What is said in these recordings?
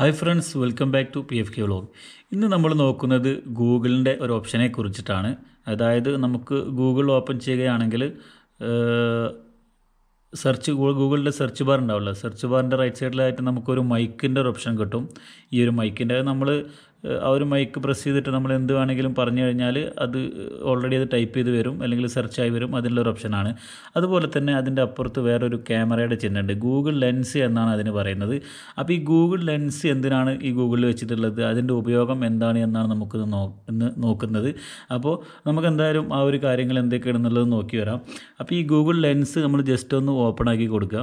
hi friends welcome back to P F K vlog ഇന്ന് നമ്മൾ നോക്കുന്നത് ഗൂഗിളിൻ്റെ ഒരു ഓപ്ഷനെ കുറിച്ചിട്ടാണ് അതായത് നമുക്ക് ഗൂഗിൾ ഓപ്പൺ ചെയ്യുകയാണെങ്കിൽ സെർച്ച് ഗൂഗിളിൻ്റെ സെർച്ച് ബാർ ഉണ്ടാവില്ല സെർച്ച് ബാറിൻ്റെ റൈറ്റ് സൈഡിലായിട്ട് നമുക്കൊരു മൈക്കിൻ്റെ ഒരു ഓപ്ഷൻ കിട്ടും ഈ ഒരു മൈക്കിൻ്റെ നമ്മൾ ആ ഒരു മൈക്ക് പ്രസ് ചെയ്തിട്ട് നമ്മൾ എന്ത് വേണമെങ്കിലും പറഞ്ഞു കഴിഞ്ഞാൽ അത് ഓൾറെഡി അത് ടൈപ്പ് ചെയ്ത് വരും അല്ലെങ്കിൽ സെർച്ച് ആയി വരും അതിനുള്ള ഒരു ഓപ്ഷനാണ് അതുപോലെ തന്നെ അതിൻ്റെ അപ്പുറത്ത് വേറൊരു ക്യാമറയുടെ ചിഹ്നമുണ്ട് ഗൂഗിൾ ലെൻസ് എന്നാണ് അതിന് പറയുന്നത് അപ്പോൾ ഈ ഗൂഗിൾ ലെൻസ് എന്തിനാണ് ഈ ഗൂഗിളിൽ വെച്ചിട്ടുള്ളത് അതിൻ്റെ ഉപയോഗം എന്താണ് എന്നാണ് നമുക്ക് നോ നോക്കുന്നത് അപ്പോൾ നമുക്ക് എന്തായാലും ആ ഒരു കാര്യങ്ങൾ എന്തൊക്കെയാണെന്നുള്ളത് നോക്കി വരാം അപ്പോൾ ഈ ഗൂഗിൾ ലെൻസ് നമ്മൾ ജസ്റ്റ് ഒന്ന് ഓപ്പൺ ആക്കി കൊടുക്കുക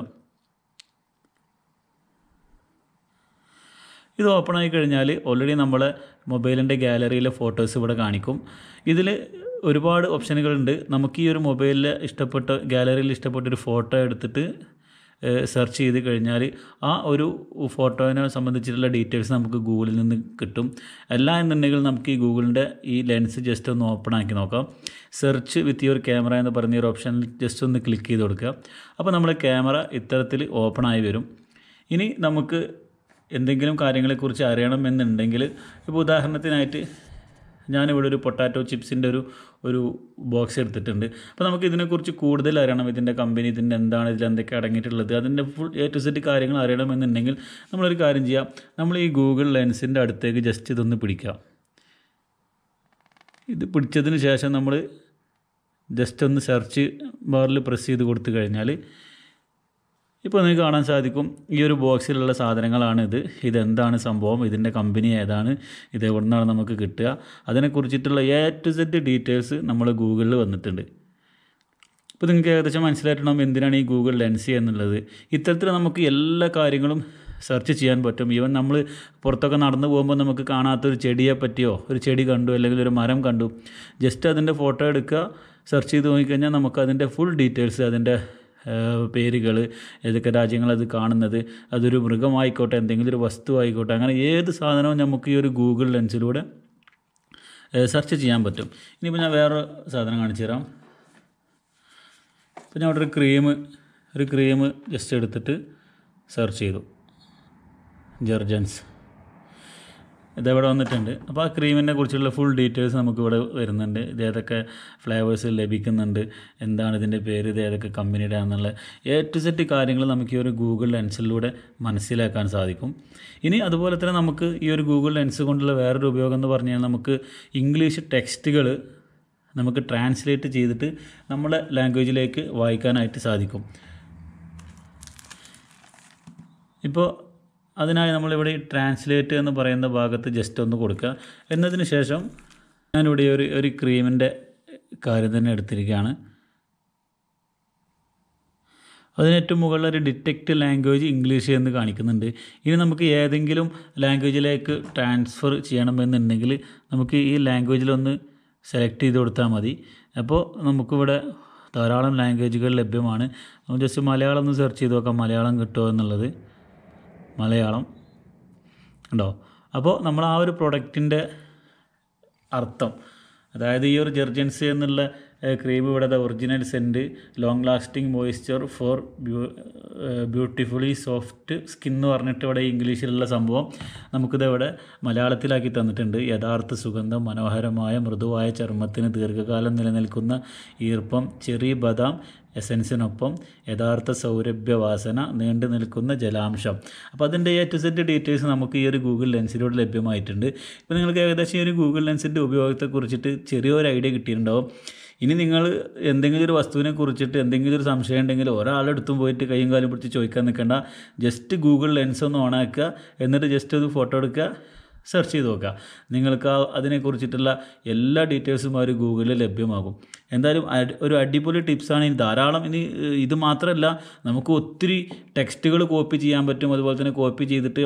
ഇത് ഓപ്പൺ ആയി കഴിഞ്ഞാൽ ഓൾറെഡി നമ്മൾ മൊബൈലിൻ്റെ ഗാലറിയിലെ ഫോട്ടോസ് ഇവിടെ കാണിക്കും ഇതിൽ ഒരുപാട് ഓപ്ഷനുകളുണ്ട് നമുക്ക് ഈ ഒരു മൊബൈലിൽ ഇഷ്ടപ്പെട്ട ഗാലറിയിൽ ഇഷ്ടപ്പെട്ട ഒരു ഫോട്ടോ എടുത്തിട്ട് സെർച്ച് ചെയ്ത് കഴിഞ്ഞാൽ ആ ഒരു ഫോട്ടോനെ സംബന്ധിച്ചിട്ടുള്ള ഡീറ്റെയിൽസ് നമുക്ക് ഗൂഗിളിൽ നിന്ന് കിട്ടും അല്ല എന്നുണ്ടെങ്കിൽ നമുക്ക് ഈ ഗൂഗിളിൻ്റെ ഈ ലെൻസ് ജസ്റ്റ് ഒന്ന് ഓപ്പൺ ആക്കി നോക്കാം സെർച്ച് വിത്ത് യുവർ ക്യാമറ എന്ന് പറഞ്ഞ ഒരു ഓപ്ഷനിൽ ജസ്റ്റ് ഒന്ന് ക്ലിക്ക് ചെയ്ത് കൊടുക്കുക അപ്പോൾ നമ്മുടെ ക്യാമറ ഇത്തരത്തിൽ ഓപ്പൺ ആയി വരും ഇനി നമുക്ക് എന്തെങ്കിലും കാര്യങ്ങളെക്കുറിച്ച് അറിയണമെന്നുണ്ടെങ്കിൽ ഇപ്പോൾ ഉദാഹരണത്തിനായിട്ട് ഞാനിവിടെ ഒരു പൊട്ടാറ്റോ ചിപ്സിൻ്റെ ഒരു ഒരു ബോക്സ് എടുത്തിട്ടുണ്ട് അപ്പോൾ നമുക്ക് ഇതിനെക്കുറിച്ച് കൂടുതൽ അറിയണം ഇതിൻ്റെ കമ്പനി ഇതിൻ്റെ എന്താണ് ഇതിൽ എന്തൊക്കെ അടങ്ങിയിട്ടുള്ളത് അതിൻ്റെ ഫുൾ എ ടു സെറ്റ് കാര്യങ്ങൾ അറിയണമെന്നുണ്ടെങ്കിൽ നമ്മളൊരു കാര്യം ചെയ്യാം നമ്മൾ ഈ ഗൂഗിൾ ലെൻസിൻ്റെ അടുത്തേക്ക് ജസ്റ്റ് ഇതൊന്ന് പിടിക്കാം ഇത് പിടിച്ചതിന് ശേഷം നമ്മൾ ജസ്റ്റ് ഒന്ന് സെർച്ച് ബാറിൽ പ്രസ് ചെയ്ത് കൊടുത്തു കഴിഞ്ഞാൽ ഇപ്പോൾ നിങ്ങൾക്ക് കാണാൻ സാധിക്കും ഈ ഒരു ബോക്സിലുള്ള സാധനങ്ങളാണ് ഇത് ഇതെന്താണ് സംഭവം ഇതിൻ്റെ കമ്പനി ഏതാണ് ഇത് എവിടെ നിന്നാണ് നമുക്ക് കിട്ടുക അതിനെക്കുറിച്ചിട്ടുള്ള എ ടു സെറ്റ് ഡീറ്റെയിൽസ് നമ്മൾ ഗൂഗിളിൽ വന്നിട്ടുണ്ട് ഇപ്പോൾ നിങ്ങൾക്ക് ഏകദേശം മനസ്സിലായിട്ടുണ്ടാകും എന്തിനാണ് ഈ ഗൂഗിൾ ലെൻസി എന്നുള്ളത് ഇത്തരത്തിൽ നമുക്ക് എല്ലാ കാര്യങ്ങളും സെർച്ച് ചെയ്യാൻ പറ്റും ഈവൻ നമ്മൾ പുറത്തൊക്കെ നടന്നു പോകുമ്പോൾ നമുക്ക് കാണാത്തൊരു ചെടിയെ പറ്റിയോ ഒരു ചെടി കണ്ടു അല്ലെങ്കിൽ ഒരു മരം കണ്ടു ജസ്റ്റ് അതിൻ്റെ ഫോട്ടോ എടുക്കുക സെർച്ച് ചെയ്ത് നോക്കിക്കഴിഞ്ഞാൽ നമുക്ക് അതിൻ്റെ ഫുൾ ഡീറ്റെയിൽസ് അതിൻ്റെ പേരുകൾ ഏതൊക്കെ രാജ്യങ്ങളത് കാണുന്നത് അതൊരു മൃഗമായിക്കോട്ടെ എന്തെങ്കിലും ഒരു വസ്തു ആയിക്കോട്ടെ അങ്ങനെ ഏത് സാധനവും നമുക്ക് ഈ ഒരു ഗൂഗിൾ ലെൻസിലൂടെ സെർച്ച് ചെയ്യാൻ പറ്റും ഇനിയിപ്പോൾ ഞാൻ വേറെ സാധനം കാണിച്ചു തരാം ഇപ്പം ഞാൻ അവിടെ ഒരു ക്രീം ഒരു ക്രീം ജസ്റ്റ് എടുത്തിട്ട് സെർച്ച് ചെയ്തു ജെർജൻസ് ഇതിവിടെ വന്നിട്ടുണ്ട് അപ്പോൾ ആ ക്രീമിനെ കുറിച്ചുള്ള ഫുൾ ഡീറ്റെയിൽസ് നമുക്കിവിടെ വരുന്നുണ്ട് ഇത് ഏതൊക്കെ ഫ്ലേവേഴ്സ് ലഭിക്കുന്നുണ്ട് എന്താണ് ഇതിൻ്റെ പേര് ഇത് ഏതൊക്കെ കമ്പനിയുടെ ആണെന്നുള്ള എ സെറ്റ് കാര്യങ്ങൾ നമുക്ക് ഈ ഒരു ഗൂഗിൾ ലെൻസിലൂടെ മനസ്സിലാക്കാൻ സാധിക്കും ഇനി അതുപോലെ തന്നെ നമുക്ക് ഈ ഒരു ഗൂഗിൾ ലെൻസ് കൊണ്ടുള്ള വേറൊരു ഉപയോഗം എന്ന് പറഞ്ഞു കഴിഞ്ഞാൽ നമുക്ക് ഇംഗ്ലീഷ് ടെക്സ്റ്റുകൾ നമുക്ക് ട്രാൻസ്ലേറ്റ് ചെയ്തിട്ട് നമ്മുടെ ലാംഗ്വേജിലേക്ക് വായിക്കാനായിട്ട് സാധിക്കും ഇപ്പോൾ അതിനായി നമ്മളിവിടെ ട്രാൻസ്ലേറ്റ് എന്ന് പറയുന്ന ഭാഗത്ത് ജസ്റ്റ് ഒന്ന് കൊടുക്കുക എന്നതിന് ശേഷം ഞാനിവിടെ ഒരു ഒരു ക്രീമിൻ്റെ കാര്യം തന്നെ എടുത്തിരിക്കുകയാണ് അതിനേറ്റവും മുകളിൽ ഒരു ഡിറ്റക്റ്റ് ലാംഗ്വേജ് ഇംഗ്ലീഷ് എന്ന് കാണിക്കുന്നുണ്ട് ഇനി നമുക്ക് ഏതെങ്കിലും ലാംഗ്വേജിലേക്ക് ട്രാൻസ്ഫർ ചെയ്യണമെന്നുണ്ടെങ്കിൽ നമുക്ക് ഈ ലാംഗ്വേജിലൊന്ന് സെലക്ട് ചെയ്ത് കൊടുത്താൽ മതി അപ്പോൾ നമുക്കിവിടെ ധാരാളം ലാംഗ്വേജുകൾ ലഭ്യമാണ് ജസ്റ്റ് മലയാളം ഒന്ന് സെർച്ച് ചെയ്ത് നോക്കാം മലയാളം കിട്ടുമോ എന്നുള്ളത് മലയാളം ഉണ്ടോ അപ്പോൾ നമ്മൾ ആ ഒരു പ്രൊഡക്റ്റിൻ്റെ അർത്ഥം അതായത് ഈ ഒരു ജെർജൻസി എന്നുള്ള ക്രീം ഇവിടെ the original scent long lasting moisture for beautifully soft skin എന്ന് പറഞ്ഞിട്ട് ഇവിടെ ഇംഗ്ലീഷിലുള്ള സംഭവം നമുക്കിത് ഇവിടെ മലയാളത്തിലാക്കി തന്നിട്ടുണ്ട് യഥാർത്ഥ സുഗന്ധം മനോഹരമായ മൃദുവായ ചർമ്മത്തിന് ദീർഘകാലം നിലനിൽക്കുന്ന ഈർപ്പം ചെറി ബദാം എസൻസിനൊപ്പം യഥാർത്ഥ സൗരഭ്യവാസന നീണ്ടു നിൽക്കുന്ന ജലാംശം അപ്പോൾ അതിൻ്റെ എ ടു സെറ്റ് ഡീറ്റെയിൽസ് നമുക്ക് ഈ ഒരു ഗൂഗിൾ ലെൻസിലൂടെ ലഭ്യമായിട്ടുണ്ട് ഇപ്പോൾ നിങ്ങൾക്ക് ഏകദേശം ഈ ഒരു ഗൂഗിൾ ലെൻസിൻ്റെ ഉപയോഗത്തെക്കുറിച്ചിട്ട് ചെറിയൊരു ഐഡിയ കിട്ടിയിട്ടുണ്ടാവും ഇനി നിങ്ങൾ എന്തെങ്കിലും ഒരു വസ്തുവിനെ കുറിച്ചിട്ട് എന്തെങ്കിലും ഒരു സംശയം ഉണ്ടെങ്കിൽ ഒരാളെടുത്തും പോയിട്ട് കൈയും കാലും പിടിച്ച് ചോദിക്കാൻ നിൽക്കേണ്ട ജസ്റ്റ് ഗൂഗിൾ ലെൻസ് ഒന്ന് ഓണാക്കുക എന്നിട്ട് ജസ്റ്റ് ഒരു ഫോട്ടോ എടുക്കുക സെർച്ച് ചെയ്ത് നോക്കുക നിങ്ങൾക്ക് അതിനെക്കുറിച്ചിട്ടുള്ള എല്ലാ ഡീറ്റെയിൽസും അവർ ഗൂഗിളിൽ ലഭ്യമാകും എന്തായാലും ഒരു അടിപൊളി ടിപ്സാണ് ഇനി ധാരാളം ഇനി ഇത് മാത്രമല്ല നമുക്ക് ഒത്തിരി ടെക്സ്റ്റുകൾ കോപ്പി ചെയ്യാൻ പറ്റും അതുപോലെ തന്നെ കോപ്പി ചെയ്തിട്ട്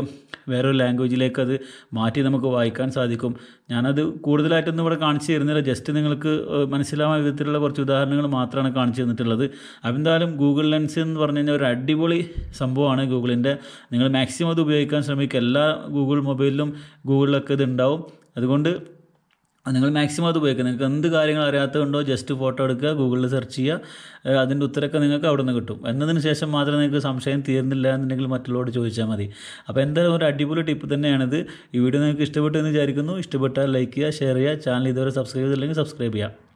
വേറൊരു ലാംഗ്വേജിലേക്ക് അത് മാറ്റി നമുക്ക് വായിക്കാൻ സാധിക്കും ഞാനത് കൂടുതലായിട്ടൊന്നും ഇവിടെ കാണിച്ചു തരുന്നില്ല ജസ്റ്റ് നിങ്ങൾക്ക് മനസ്സിലാവുന്ന വിധത്തിലുള്ള കുറച്ച് ഉദാഹരണങ്ങൾ മാത്രമാണ് കാണിച്ചു തന്നിട്ടുള്ളത് അതെന്തായാലും ഗൂഗിൾ ലെൻസ് എന്ന് പറഞ്ഞു കഴിഞ്ഞാൽ ഒരു അടിപൊളി സംഭവമാണ് ഗൂഗിളിൻ്റെ നിങ്ങൾ മാക്സിമം അത് ഉപയോഗിക്കാൻ ശ്രമിക്കുക എല്ലാ ഗൂഗിൾ മൊബൈലിലും ഗൂഗിളിലൊക്കെ ഇത് ഉണ്ടാവും അതുകൊണ്ട് നിങ്ങൾ മാക്സിമം അത് ഉപയോഗിക്കുക നിങ്ങൾക്ക് എന്ത് കാര്യങ്ങൾ അറിയാത്തതുണ്ടോ ജസ്റ്റ് ഫോട്ടോ എടുക്കുക ഗൂഗിളിൽ സെർച്ച് ചെയ്യുക അതിൻ്റെ ഉത്തരമൊക്കെ നിങ്ങൾക്ക് അവിടെ നിന്ന് കിട്ടും എന്നതിന് ശേഷം മാത്രമേ നിങ്ങൾക്ക് സംശയം തീർന്നില്ല എന്നുണ്ടെങ്കിൽ മറ്റുള്ളവരോട് ചോദിച്ചാൽ മതി അപ്പോൾ എന്തായാലും ഒരു അടിപൊളി ടിപ്പ് തന്നെയാണിത് ഈ വീഡിയോ നിങ്ങൾക്ക് ഇഷ്ടപ്പെട്ടു എന്ന് വിചാരിക്കുന്നു ഇഷ്ടപ്പെട്ടാൽ ലൈക്ക് ചെയ്യുക ഷെയർ ചെയ്യുക ചാനൽ ഇതുവരെ സബ്സ്ക്രൈബ് ചെയ്തില്ലെങ്കിൽ സബ്സ്ക്രൈബ് ചെയ്യുക